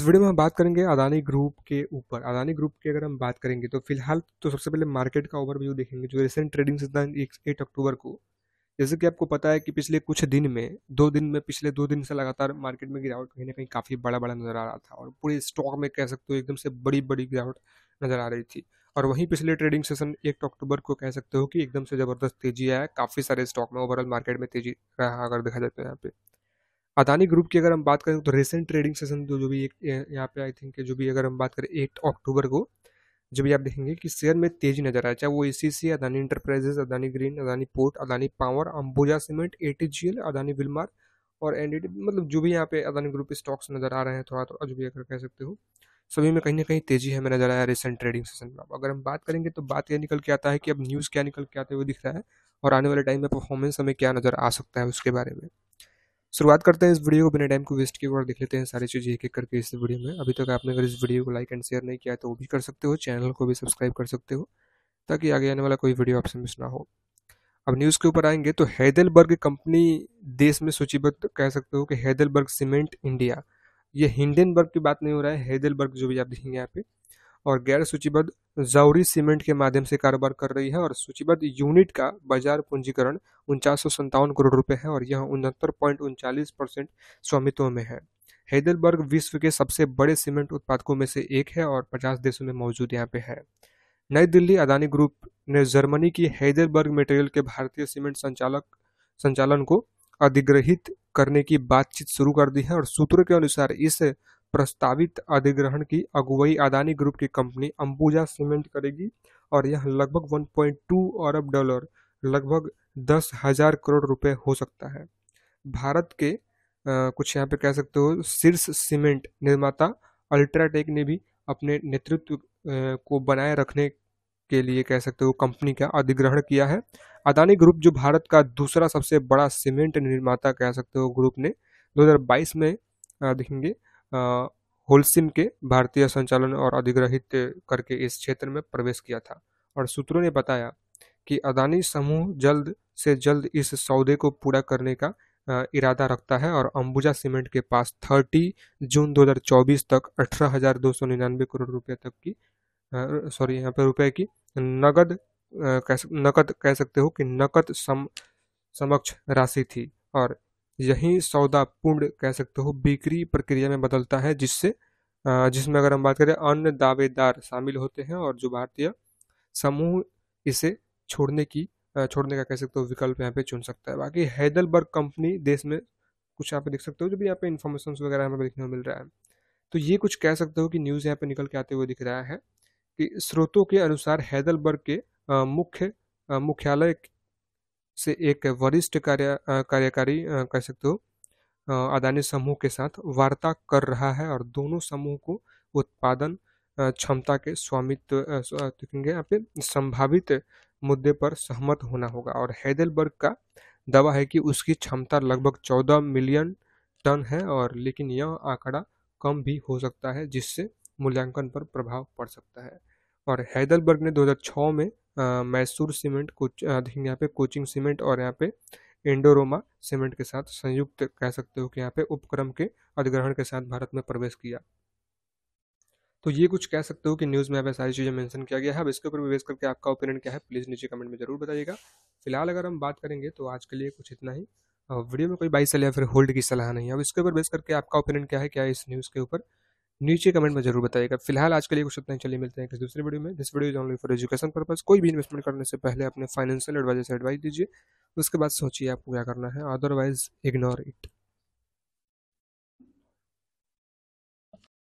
इस वीडियो में हम बात करेंगे अदानी ग्रुप के ऊपर अदानी ग्रुप की अगर हम बात करेंगे तो फिलहाल तो सबसे पहले मार्केट का ओवरव्यू देखेंगे जो रिसेंट ट्रेडिंग सिद्धांत एट अक्टूबर को जैसे कि आपको पता है कि पिछले कुछ दिन में दो दिन में पिछले दो दिन से लगातार मार्केट में गिरावट कहीं ना कहीं काफ़ी बड़ा बड़ा नज़र आ रहा था और पूरे स्टॉक में कह सकते हो एकदम से बड़ी बड़ी गिरावट नज़र आ रही थी और वहीं पिछले ट्रेडिंग सेशन एक अक्टूबर को कह सकते हो कि एकदम से ज़बरदस्त तेजी आया काफ़ी सारे स्टॉक में ओवरऑल मार्केट में तेजी रहा अगर देखा जाए तो यहाँ पे अदानी ग्रुप की अगर हम बात करें तो रिसेंट ट्रेडिंग सेशन जो जो भी एक यहाँ पे आई थिंक जो भी अगर हम बात करें एट अक्टूबर को जो भी आप देखेंगे कि शेयर में तेजी नजर आया चाहे वो A C C Adani Enterprises Adani Green Adani Port Adani Power Ambuja Cement A T G L Adani Wilmar और एन डी मतलब जो भी यहाँ पे अदानी ग्रुप स्टॉक्स नज़र आ रहे हैं थोड़ा थोड़ा जो तो भी अगर कह सकते हो सभी में कहीं ना कहीं तेजी हमें नजर आया रिसेंट ट्रेडिंग सेशन में अगर हम बात करेंगे तो बात यह निकल के आता है कि अब न्यूज़ क्या निकल के आते हुए दिख रहा है और आने वाले टाइम में परफॉर्मेंस हमें क्या नज़र आ सकता है उसके बारे में शुरुआत करते हैं इस वीडियो को बिना टाइम को वेस्ट किए और देख लेते हैं सारी चीज़ें एक एक करके इस वीडियो में अभी तक आपने अगर इस वीडियो को लाइक एंड शेयर नहीं किया तो वो भी कर सकते हो चैनल को भी सब्सक्राइब कर सकते हो ताकि आगे आने वाला कोई वीडियो आपसे मिस ना हो अब न्यूज़ के ऊपर आएंगे तो हैदलबर्ग कंपनी देश में सूचीबद्ध कह सकते हो कि हैदलबर्ग सीमेंट इंडिया ये हिंडनबर्ग की बात नहीं हो रहा है हैदलबर्ग जो भी आप देखेंगे यहाँ पे और गैर सूचीबद्ध जौरी सीमेंट के माध्यम से कारोबार कर रही है और सूचीबद्ध यूनिट का बाजार पूंजीकरण उनचास करोड़ रुपए है और यह उनहत्तर परसेंट स्वामित्व में है हैदरबर्ग विश्व के सबसे बड़े सीमेंट उत्पादकों में से एक है और 50 देशों में मौजूद यहाँ पे है नई दिल्ली अदानी ग्रुप ने जर्मनी की हैदरबर्ग मेटेरियल के भारतीय सीमेंट संचालक संचालन को अधिग्रहित करने की बातचीत शुरू कर दी है और सूत्रों के अनुसार इस प्रस्तावित अधिग्रहण की अगुवाई अदानी ग्रुप की कंपनी अंबुजा सीमेंट करेगी और यह लगभग 1.2 अरब डॉलर लगभग दस हजार करोड़ रुपए हो सकता है भारत के आ, कुछ यहाँ पे कह सकते हो शीर्ष सीमेंट निर्माता अल्ट्राटेक ने भी अपने नेतृत्व को बनाए रखने के लिए कह सकते हो कंपनी का अधिग्रहण किया है अदानी ग्रुप जो भारत का दूसरा सबसे बड़ा सीमेंट निर्माता कह सकते हो ग्रुप ने 2022 में देखेंगे होलसिम के भारतीय संचालन और अधिग्रहित करके इस क्षेत्र में प्रवेश किया था और सूत्रों ने बताया कि अदानी समूह जल्द से जल्द इस सौदे को पूरा करने का इरादा रखता है और अंबुजा सीमेंट के पास 30 जून 2024 तक अठारह करोड़ रुपए तक की सॉरी यहाँ पर रुपए की नगद नकद कह सकते हो कि नकद सम समक्ष राशि थी और यही सौदा पूर्ण कह सकते हो बिक्री प्रक्रिया में बदलता है जिससे जिसमें अगर हम बात करें अन्य दावेदार शामिल होते हैं और जो भारतीय समूह इसे छोड़ने की छोड़ने का कह सकते हो विकल्प यहाँ पे चुन सकता है बाकी हैदलबर्ग कंपनी देश में कुछ यहाँ पे देख सकते हो जो भी यहाँ पे इन्फॉर्मेशन वगैरह हमें देखने को मिल रहा है तो ये कुछ कह सकते हो कि न्यूज़ यहाँ पे निकल के आते हुए दिख रहा है कि स्रोतों के अनुसार हैदलबर्ग के मुख्य मुख्यालय से एक वरिष्ठ कार्य कार्यकारी कह सकते हो अदानी समूह के साथ वार्ता कर रहा है और दोनों समूह को उत्पादन क्षमता के स्वामित्व देखेंगे यहाँ पे संभावित मुद्दे पर सहमत होना होगा और हैदलबर्ग का दावा है कि उसकी क्षमता लगभग 14 मिलियन टन है और लेकिन यह आंकड़ा कम भी हो सकता है जिससे मूल्यांकन पर प्रभाव पड़ सकता है और हैदलबर्ग ने 2006 में मैसूर सीमेंट कोच देखेंगे यहाँ पे कोचिंग सीमेंट और यहाँ पे इंडोरोमा सीमेंट के साथ संयुक्त कह सकते हो कि यहाँ पे उपक्रम के अधिग्रहण के साथ भारत में प्रवेश किया तो ये कुछ कह सकते हो कि न्यूज़ में अब सारी चीज़ें मेंशन किया गया है अब इसके ऊपर भी बेस करके आपका ओपिनियन क्या है प्लीज़ नीचे कमेंट में जरूर बताइएगा फिलहाल अगर हम बात करेंगे तो आज के लिए कुछ इतना ही वीडियो में कोई बाई सलाह या फिर होल्ड की सलाह नहीं है अब इसके ऊपर बेस करके आपका ओपिनियन क्या है क्या इस न्यूज़ के ऊपर नीचे कमेंट में जरूर बताइएगा फिलहाल आज के लिए कुछ इतना चलिए मिलते हैं किसी दूसरे वीडियो में this video is for education purpose कोई भी इन्वेस्टमेंट करने से पहले अपने फाइनेंशियल एडवाइजर से एडवाइस दीजिए उसके बाद सोचिए आपको क्या करना है अदरवाइज इग्नोर इट